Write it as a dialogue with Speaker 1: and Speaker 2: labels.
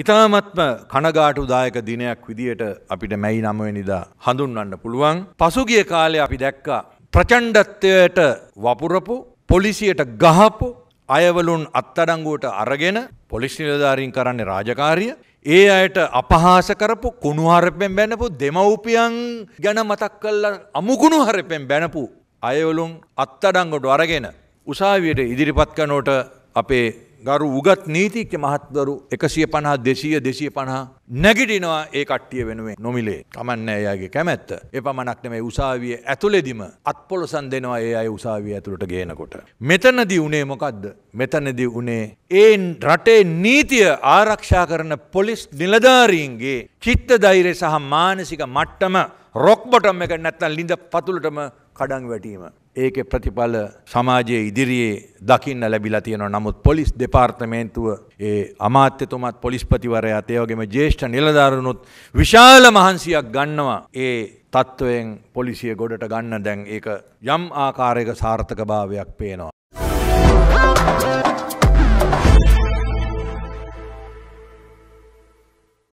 Speaker 1: ඉතාමත්ම කනගාටුදායක දිනයක් විදියට අපිට මැයි නමවෙනිදා හඳුන්වන්න පුළුවන්. පසුගිය කාලේ අපි දැක්කා ප්‍රචණ්ඩත්වයට වපුරපු පොලිසියට ගහපු අයවලුන් අත්තඩංගුවට අරගෙන පොලිසිනිලධාරීන් කරන්නේ රාජකාරිය. ඒ අයට අපහාස කරපු කුණුහරපෙන් බැනපු දෙමව්පියන් ගැන මතක් කල්ල අමුකුණු හරපෙන් බැනපු අයවලුන් අත්තඩංගොට අරගෙන උසාවියට ඉදිරිපත් කනෝට අපේ ගරු උගත් නීතිච්ච මහත්වරු එකසිය පණහා දෙසීය දෙසිය පණහා නැගිටිනවා ඒ කට්ටිය වෙනුවෙන් නොමිලේ තමන්න එයාගේ කැමැත්ත එපමණක් නෙමේ උසාවිය ඇතුළෙදිම අත්පොලසන් දෙනවා ඒ අය උසාවිය ඇතුළට ගේනකොට. මෙතනදි උනේ මොකක්ද මෙතනදි උනේ ඒ රටේ නීතිය ආරක්ෂා කරන පොලිස් නිලධාරීන්ගේ චිත්ත දෛරය සහ මානසික මට්ටම රොක්බොටම් එක නැත්තන් ලිඳ පතුලටම කඩන් වැටීම. ඒක ප්‍රතිඵල සමාජයේ ඉදිරියේ දකින්න ලැබිලා තියෙනවා නමුත් පොලිස් දෙපාර්තමේන්තුව ඒ අමාත්‍යතුමත් පොලිස්පතිවරයාත් ඒ වගේම ජේෂ්ඨ නිලධාරුණුත් විශාල මහන්සියක් ගන්නවා ඒ තත්ත්වයෙන් පොලිසිය ගොඩට ගන්න දැන් ඒක යම් ආකාරයක සාර්ථක භාවයක් පේනවා.